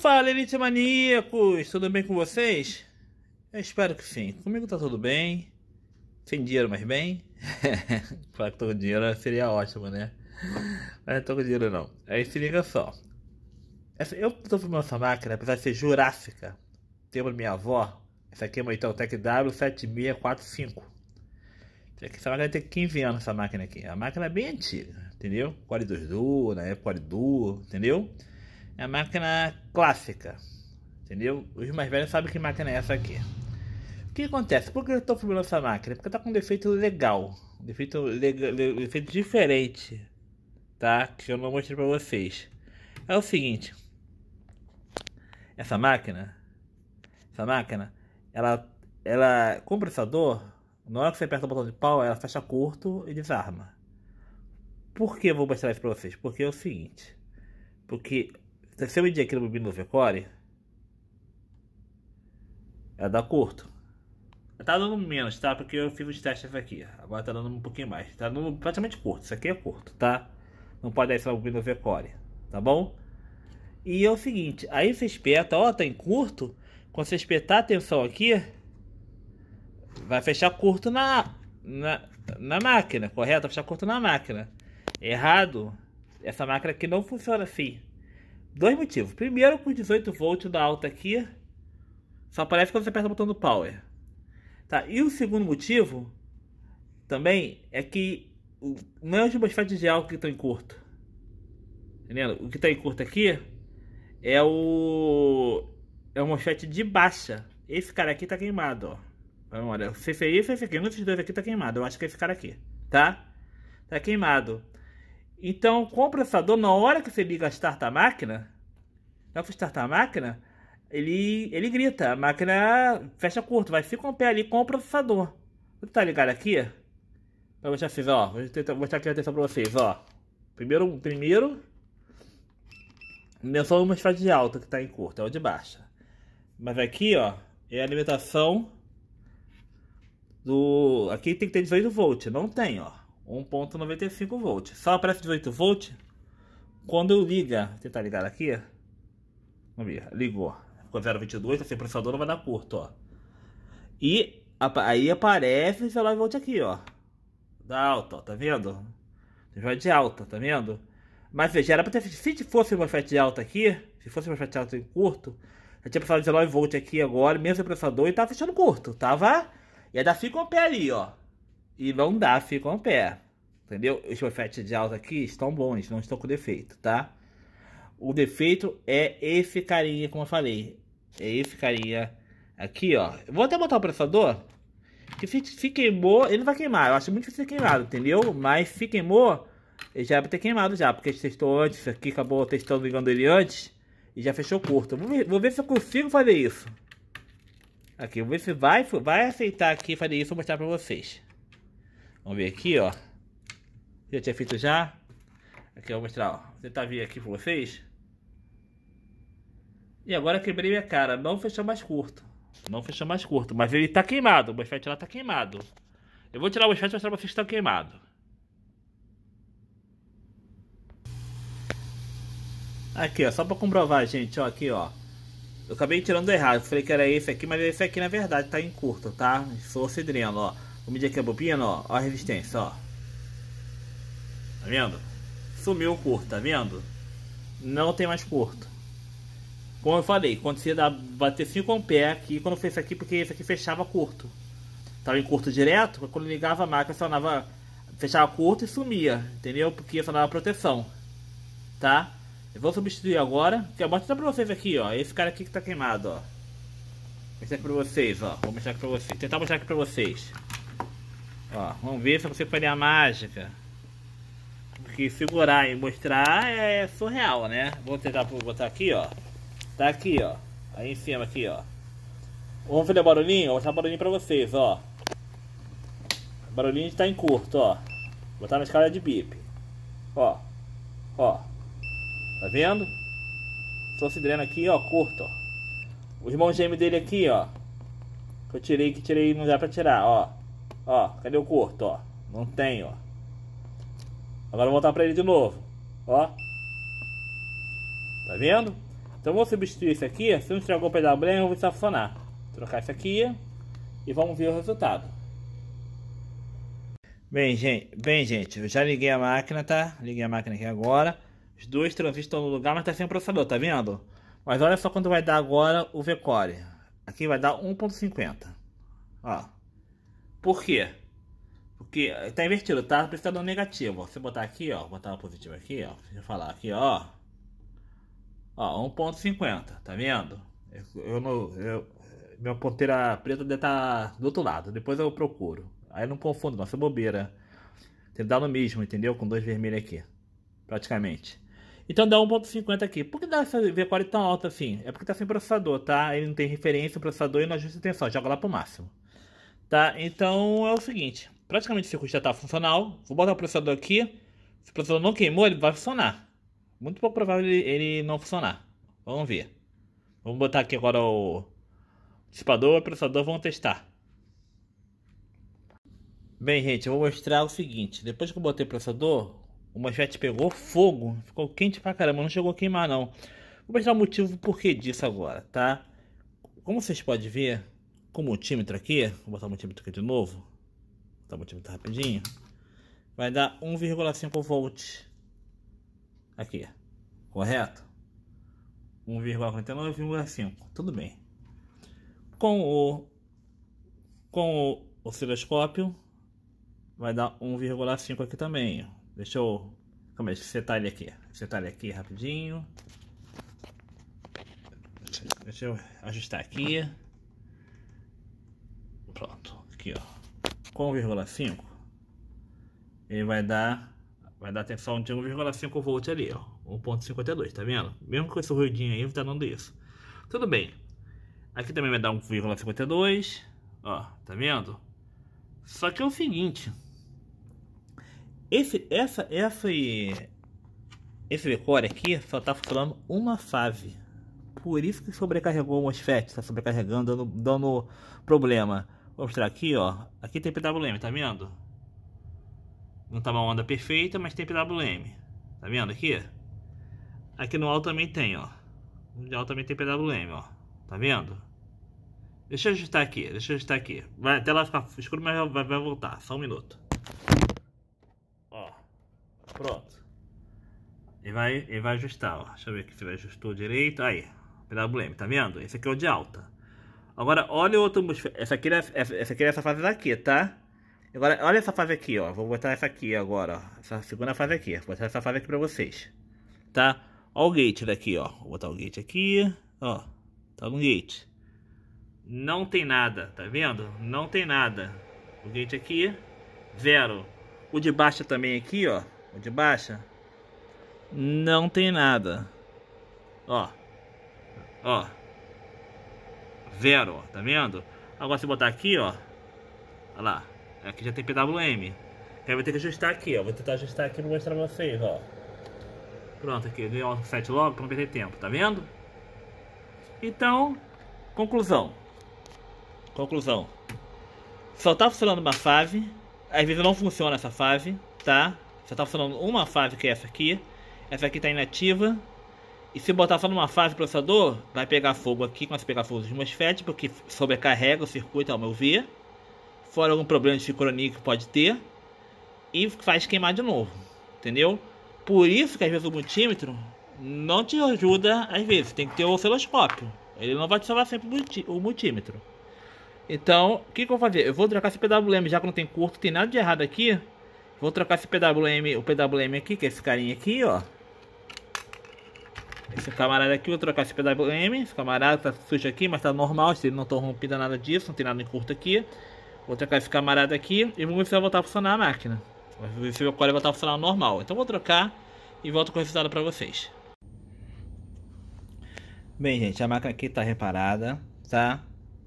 Fala, Elite Maníacos! Tudo bem com vocês? Eu espero que sim. Comigo tá tudo bem. Sem dinheiro, mas bem. claro que tô com dinheiro seria ótimo, né? Mas não tô com dinheiro, não. Aí se liga só. Eu tô com essa máquina, apesar de ser jurássica, tema da minha avó. Essa aqui é uma Inteltec W7645. Essa máquina ter 15 anos, essa máquina aqui. A máquina é bem antiga, entendeu? Core 2 Duo, na época Core Duo, Entendeu? É a máquina clássica. Entendeu? Os mais velhos sabem que máquina é essa aqui. O que acontece? Por que eu estou filmando essa máquina? Porque está com um defeito legal. Um defeito, legal, defeito diferente. Tá? Que eu não mostrei para vocês. É o seguinte. Essa máquina. Essa máquina. Ela. Ela. Compressador. Na hora que você aperta o botão de pau, ela fecha curto e desarma. Por que eu vou mostrar isso para vocês? Porque é o seguinte. Porque você eu medir aqui no ele bebeu V-Core É dá curto. Tá dando menos, tá? Porque eu fiz os testes aqui. Agora tá dando um pouquinho mais. Tá dando praticamente curto. Isso aqui é curto, tá? Não pode dar esse v core, tá bom? E é o seguinte, aí você espeta, ó, tá em curto. Quando você espetar a tensão aqui, vai fechar curto na, na, na máquina, correto? Vai fechar curto na máquina. Errado, essa máquina aqui não funciona assim. Dois motivos. Primeiro, com 18 volts da alta aqui, só aparece quando você aperta o botão do power. Tá? E o segundo motivo também é que não é os MOSFETs de álcool que estão em curto. Entendendo? O que está em curto aqui é o é o MOSFET de baixa. Esse cara aqui está queimado, ó. Vamos então, olhar, se é se esse é aqui, um desses dois aqui está queimado. Eu acho que é esse cara aqui, tá? Tá queimado. Então, com o processador, na hora que você liga a start a máquina, na hora que start a máquina, ele, ele grita, a máquina fecha curto, vai um pé ali com o processador. Você tá ligado aqui? Então, vou mostrar vocês, assim, ó. Vou, vou mostrar aqui a atenção pra vocês, ó. Primeiro, primeiro, é só uma esfera de alta que tá em curto, é o de baixa. Mas aqui, ó, é a alimentação do... Aqui tem que ter 18 volts, não tem, ó. 1.95 volt. Só aparece 18 volt quando eu liga. Vou tentar tá ligar aqui. Vamos ver, ligou. Ficou 0,22, assim, o processador não vai dar curto, ó. E aí aparece 19 volt aqui, ó. Da alta, ó, tá vendo? Vai de alta, tá vendo? Mas veja, era pra ter. Se fosse uma FET de alta aqui, se fosse uma FET de alta em curto, eu tinha passado 19 volt aqui agora, mesmo processador, e tava fechando curto, tava? ainda fica 5 pé ali, ó. E não dá, fica um pé. Entendeu? Os profetas de alta aqui estão bons, não estão com defeito, tá? O defeito é esse carinha, como eu falei. É carinha aqui, ó. vou até botar o processador. Que se, se queimou, ele não vai queimar. Eu acho muito difícil ser queimado, entendeu? Mas se queimou, ele já vai ter queimado já. Porque a gente testou antes aqui, acabou testando ligando ele antes. E já fechou curto. Vou ver, vou ver se eu consigo fazer isso. Aqui, vou ver se vai, vai aceitar aqui fazer isso. Vou mostrar pra vocês. Vamos ver aqui, ó. Já tinha feito já. Aqui, eu vou mostrar, ó. Vou tentar tá vir aqui pra vocês. E agora quebrei minha cara. Não fechou mais curto. Não fechou mais curto. Mas ele tá queimado. O bofete lá tá queimado. Eu vou tirar o bofete e mostrar pra vocês que tá queimado. Aqui, ó. Só pra comprovar, gente, ó. Aqui, ó. Eu acabei tirando errado. Falei que era esse aqui, mas esse aqui, na verdade, tá em curto, tá? Sou cilindrino, ó. Comida medir aqui a é bobina, ó. ó. a resistência, ó. Tá vendo? Sumiu o curto, tá vendo? Não tem mais curto. Como eu falei, quando você dá, bater 5 pé aqui, quando fez isso aqui, porque isso aqui fechava curto. Tava em curto direto, quando ligava a máquina, acionava, fechava curto e sumia, entendeu? Porque acionava proteção, tá? Eu vou substituir agora, que eu mostro pra vocês aqui, ó. Esse cara aqui que tá queimado, ó. Vou mostrar aqui pra vocês, ó. Vou mostrar aqui pra vocês. Vou tentar mostrar aqui pra vocês. Ó, vamos ver se você consigo a mágica. Porque segurar e mostrar é, é surreal, né? Vou tentar botar aqui, ó. Tá aqui, ó. Aí em cima, aqui, ó. Vamos fazer o barulhinho? Vou mostrar o barulhinho pra vocês, ó. O barulhinho tá em curto, ó. Vou botar na escala de bip. Ó. Ó. Tá vendo? só se drena aqui, ó, curto, ó. O irmão gêmeo dele aqui, ó. Que eu tirei, que tirei, não dá pra tirar, ó. Ó, cadê o curto, ó? Não tem, ó. Agora vou voltar para ele de novo, ó. Tá vendo? Então vou substituir isso aqui. Se não estragou o pedal branco, eu vou safonar. Trocar isso aqui e vamos ver o resultado. Bem, gente, bem, gente, eu já liguei a máquina, tá? Liguei a máquina aqui agora. Os dois transistores estão no lugar, mas tá sem processador, tá vendo? Mas olha só quanto vai dar agora o VCore. Aqui vai dar 1.50. Ó. Por quê? Porque eh, tá invertido, tá? Por isso tá dando negativo. Se botar aqui, ó, botar uma positiva aqui, ó, deixa eu falar aqui, ó. Ó, 1.50, tá vendo? Eu não. Eu, eh, minha ponteira preta deve estar tá do outro lado. Depois eu procuro. Aí eu não confundo, nossa é bobeira. Tem que dar no mesmo, entendeu? Com dois vermelhos aqui. Praticamente. Então dá 1.50 aqui. Por que dá essa v 4 tão alta assim? É porque tá sem processador, tá? Ele não tem referência, o processador e não ajusta a tensão. Joga lá pro máximo. Tá? Então é o seguinte, praticamente o circuito já está funcional. Vou botar o processador aqui. Se o processador não queimou, ele vai funcionar. Muito pouco provável ele, não funcionar. Vamos ver. Vamos botar aqui agora o dissipador e o processador, vamos testar. Bem, gente, eu vou mostrar o seguinte. Depois que eu botei o processador, o manchete pegou fogo. Ficou quente pra caramba, não chegou a queimar não. Vou mostrar o motivo por que disso agora, tá? Como vocês podem ver, com o multímetro tá aqui, vou botar o multímetro aqui de novo, vou botar o multímetro rapidinho, vai dar 1,5 volt aqui, correto? 1,49,5, tudo bem. Com o, com o osciloscópio, vai dar 1,5 aqui também, deixa eu, calma aí, setar ele aqui, setar ele aqui rapidinho, deixa eu ajustar aqui, Pronto, aqui ó. Com 1,5 ele vai dar vai dar tensão de 1,5 volt ali, ó. 1.52, tá vendo? Mesmo com esse ruidinho aí, tá dando isso. Tudo bem. Aqui também vai dar 1,52, ó, tá vendo? Só que é o seguinte, esse essa essa esse decore aqui só tá funcionando uma fase. Por isso que sobrecarregou o MOSFET, tá sobrecarregando, dando, dando problema. Vou mostrar aqui, ó. Aqui tem PWM, tá vendo? Não tá uma onda perfeita, mas tem PWM. Tá vendo aqui? Aqui no alto também tem, ó. No alto também tem PWM, ó. Tá vendo? Deixa eu ajustar aqui, deixa eu ajustar aqui. Vai, até lá ficar escuro, mas vai, vai voltar. Só um minuto. Ó. Pronto. Ele vai, ele vai ajustar, ó. Deixa eu ver aqui se ele ajustou direito. Aí, PWM, tá vendo? Esse aqui é o de alta. Agora, olha o outro Essa aqui, é- essa, essa aqui é essa fase daqui, tá? Agora, olha essa fase aqui, ó. Vou botar essa aqui agora, ó. Essa segunda fase aqui. Vou botar essa fase aqui pra vocês. Tá? Ó o gate daqui, ó. Vou botar o gate aqui, ó. Tá no gate. Não tem nada, tá vendo? Não tem nada. O gate aqui, zero. O de baixa também aqui, ó. O de baixa. Não tem nada. Ó. Ó. Zero, ó, tá vendo? Agora se botar aqui, ó. Olha lá. Aqui já tem PWM. Aí vai ter que ajustar aqui, ó. Vou tentar ajustar aqui pra mostrar pra vocês, ó. Pronto, aqui. Dei o 7 logo pra não perder tempo, tá vendo? Então, conclusão. Conclusão. Só tá funcionando uma fase. Às vezes não funciona essa fase, tá? Só tá funcionando uma fase que é essa aqui. Essa aqui tá inativa. E se botar só numa fase processador, vai pegar fogo aqui, começa a pegar fogo dos MOSFET, porque sobrecarrega o circuito, ao meu ver. Fora algum problema de sincronia que pode ter. E faz queimar de novo, entendeu? Por isso que às vezes o multímetro não te ajuda, às vezes, tem que ter o osciloscópio. Ele não vai te salvar sempre o multímetro. Então, o que, que, eu vou fazer? Eu vou trocar esse PWM, já que não tem curto, não tem nada de errado aqui. Vou trocar esse PWM, o PWM aqui, que é esse carinha aqui, ó. Esse camarada aqui, vou trocar esse PWM. Esse camarada tá sujo aqui, mas tá normal. Se ele não rompendo nada disso, não tem nada em curto aqui. Vou trocar esse camarada aqui e vamos ver se vai voltar a funcionar a máquina. Vamos ver se meu core vai voltar a funcionar normal. Então vou trocar e volto com o resultado para vocês. Bem, gente, a máquina aqui tá reparada, tá?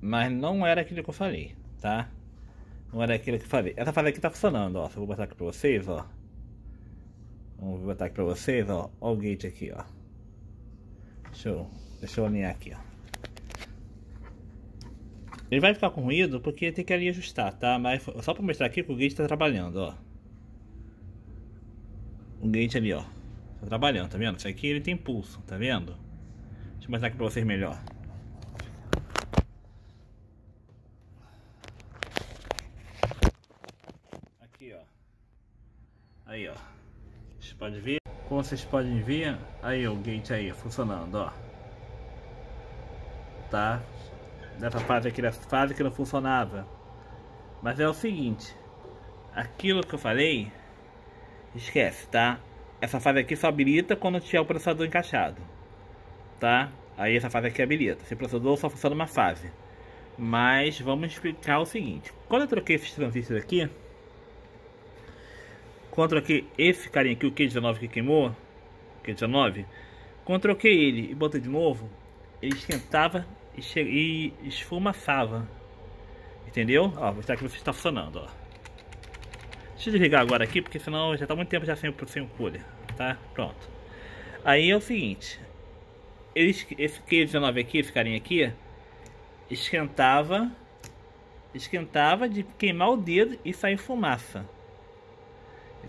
Mas não era aquilo que eu falei, tá? Não era aquilo que eu falei. Essa tá falha aqui tá funcionando, ó. eu vou botar aqui pra vocês, ó. Vou botar aqui pra vocês, ó. Ó o gate aqui, ó. Deixa eu, deixa eu alinhar aqui, ó. Ele vai ficar com ruído porque tem que ali ajustar, tá? Mas só pra mostrar aqui que o gate tá trabalhando, ó. O gate ali, ó. Tá trabalhando, tá vendo? Isso aqui ele tem pulso, tá vendo? Deixa eu mostrar aqui pra vocês melhor. Aqui, ó. Aí, ó. Vocês podem ver. Como vocês podem ver, aí o gate aí funcionando, ó. Tá? Nessa fase aqui, nessa fase que não funcionava. Mas é o seguinte, aquilo que eu falei, esquece, tá? Essa fase aqui só habilita quando tiver o processador encaixado, tá? Aí essa fase aqui habilita. Se processador só funciona uma fase. Mas vamos explicar o seguinte. Quando eu troquei esses transistores aqui, Contra que esse carinha aqui, o Q19 que queimou, Q19, controquei ele e bota de novo, ele esquentava e, e esfumaçava. Entendeu? Ó, vou mostrar aqui você está funcionando, ó. Deixa eu desligar agora aqui, porque senão já tá muito tempo já sem, sem cooler, tá? Pronto. Aí é o seguinte, eles, esse Q19 aqui, esse carinha aqui, esquentava, esquentava de queimar o dedo e sair fumaça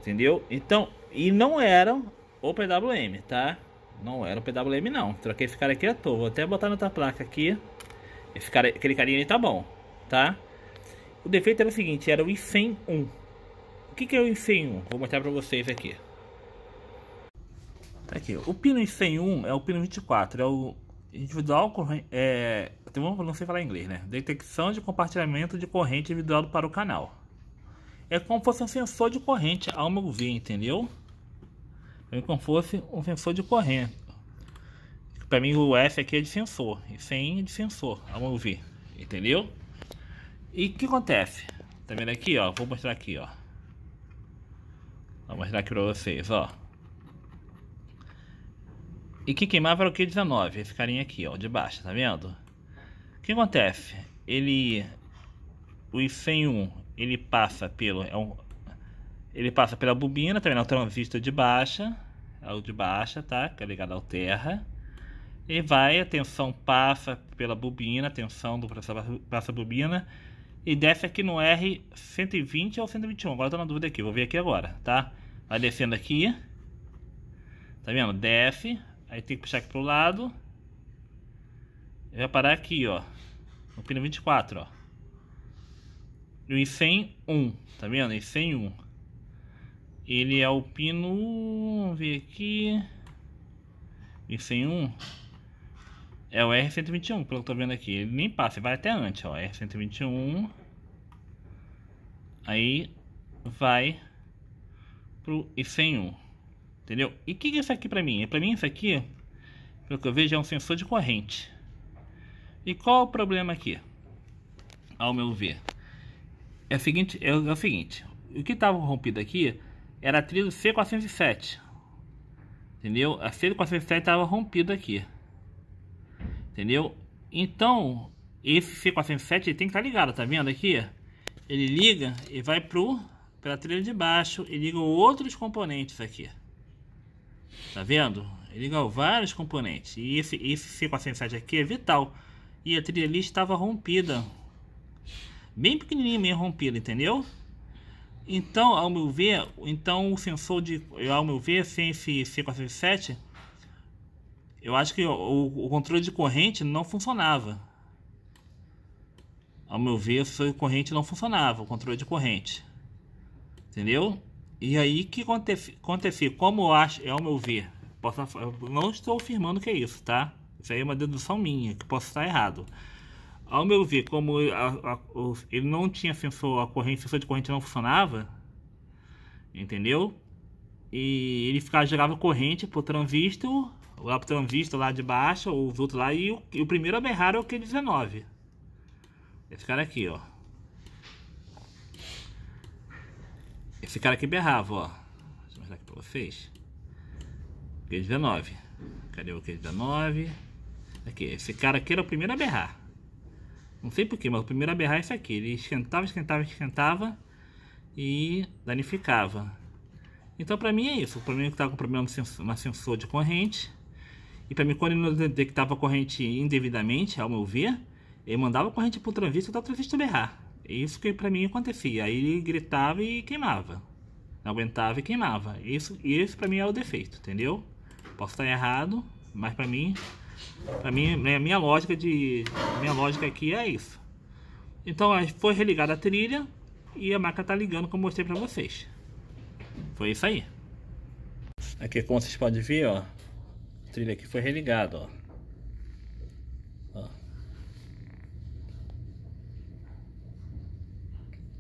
entendeu? Então, e não era o PWM, tá? Não era o PWM não, troquei esse cara aqui à toa, vou até botar na outra placa aqui, esse cara, aquele carinha ali tá bom, tá? O defeito era o seguinte, era o i 1. O que que é o i 1? Vou mostrar pra vocês aqui. Tá aqui, o pino i 1 é o pino 24, é o individual corrente, é, não sei falar em inglês, né? Detecção de compartilhamento de corrente individual para o canal. É como fosse um sensor de corrente, ao meu ver, entendeu? É como fosse um sensor de corrente. Para mim o F aqui é de sensor, e sem é de sensor, ao meu ver, entendeu? E o que acontece? Tá vendo aqui, ó? Vou mostrar aqui, ó. Vou mostrar aqui pra vocês, ó. E que queimava era o Q19, esse carinha aqui, ó, de baixo, tá vendo? O que acontece? Ele... o i 101 ele passa pelo é um, ele passa pela bobina, também o um transistor de baixa, é o de baixa, tá? Que é ligado ao terra. E vai, a tensão passa pela bobina, a tensão do processador passa a bobina e desce aqui no R120 ou 121. Agora eu tô na dúvida aqui, vou ver aqui agora, tá? Vai descendo aqui. Tá vendo? Desce, aí tem que puxar aqui pro lado. E vai parar aqui, ó, no pino 24, ó. E o IFEM 1, tá vendo? IFEM 101 Ele é o pino... Vamos ver aqui... IFEM 101 É o R121, pelo que eu tô vendo aqui. Ele nem passa, ele vai até antes, ó. R121... Aí vai pro i101. Entendeu? E o que, que é isso aqui pra mim? É pra mim isso aqui, pelo que eu vejo, é um sensor de corrente. E qual é o problema aqui? Ao meu ver é o seguinte, é, o é seguinte, o que estava rompido aqui era a trilha C407. Entendeu? A C407 estava rompida aqui. Entendeu? Então, esse C407 tem que estar tá ligado, tá vendo aqui? Ele liga e vai pro pela trilha de baixo e liga outros componentes aqui. Tá vendo? Ele liga vários componentes. E esse, esse C407 aqui é vital. E a trilha ali estava rompida bem pequenininho, meio rompido, entendeu? Então, ao meu ver, então o sensor de, ao meu ver, sem esse C407, eu acho que o, o, controle de corrente não funcionava. Ao meu ver, a corrente não funcionava, o controle de corrente. Entendeu? E aí que acontece como eu acho, é ao meu ver, posso, não estou afirmando que é isso, tá? Isso aí é uma dedução minha, que posso estar errado. Ao meu ver, como a, a, ele não tinha sensor, a corrente, sensor de corrente não funcionava, entendeu? E ele ficava, gerava corrente pro transistor, lá pro transistor lá de baixo, ou os outros lá, e o, e o primeiro a berrar é o Q19. Esse cara aqui, ó. Esse cara aqui berrava, ó. Deixa eu mostrar aqui pra vocês. Q19. Cadê o Q19? Aqui, esse cara aqui era o primeiro a berrar. Não sei porquê, mas o primeiro a berrar é isso aqui. Ele esquentava, esquentava, esquentava e danificava. Então para mim é isso. O problema é que estava com problema no sensor, de corrente. E para mim, quando ele não detectava a corrente indevidamente, ao meu ver, ele mandava a corrente para o transistor e o transistor berrar. É isso que para mim acontecia. Aí ele gritava e queimava. Não aguentava e queimava. Isso, esse para mim é o defeito, entendeu? Posso estar errado, mas para mim a minha, né, a minha lógica de minha lógica aqui é isso. Então foi religada a trilha e a máquina tá ligando como eu mostrei para vocês. Foi isso aí. Aqui como vocês podem ver, ó, a trilha aqui foi religada, ó.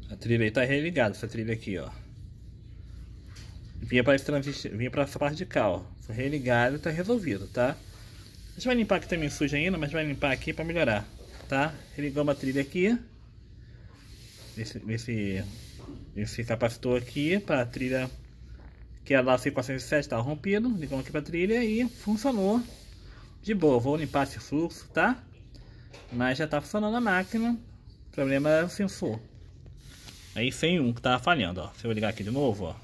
A trilha aí tá religada, essa trilha aqui, ó. Vinha para esse vinha para essa parte de cá, ó. Foi religada e tá resolvido, tá? A gente vai limpar aqui também sujo ainda, mas vai limpar aqui é para melhorar, tá? Ligamos a trilha aqui. Esse, esse, esse capacitor aqui para a trilha que é lá 407 tá rompido. Ligamos aqui para a trilha e funcionou. De boa, vou limpar esse fluxo, tá? Mas já tá funcionando a máquina. O problema é o sensor. Aí sem um que tava falhando, ó. Se eu ligar aqui de novo, ó.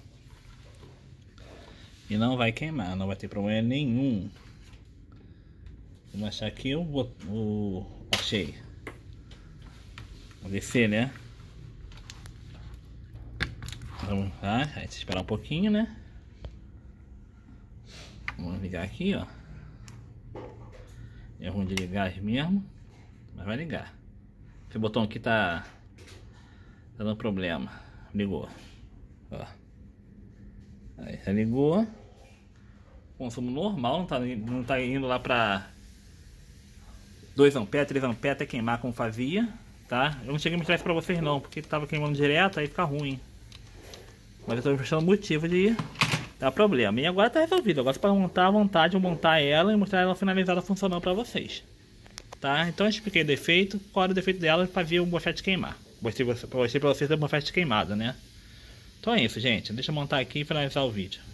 E não vai queimar, não vai ter problema nenhum. Mas aqui eu, bot... achei. descer, né? Vamos lá, esperar um pouquinho, né? Vamos ligar aqui, ó. É ruim de ligar mesmo, mas vai ligar. Esse botão aqui tá, tá dando problema. Ligou. Ó. Aí, já ligou. Consumo normal, não tá, não tá indo lá pra 2 ampere, 3 ampere até queimar como fazia, tá? Eu não cheguei a mostrar isso pra vocês não, porque tava queimando direto, aí fica ruim. Mas eu tô mostrando o motivo de dar problema. E agora tá resolvido, agora você pode montar à vontade, eu montar ela e mostrar ela finalizada funcionando pra vocês. Tá? Então eu expliquei o defeito, qual era o defeito dela pra ver o bofete queimar. Mostrei pra vocês o bofete queimado né? Então é isso, gente. Deixa eu montar aqui e finalizar o vídeo.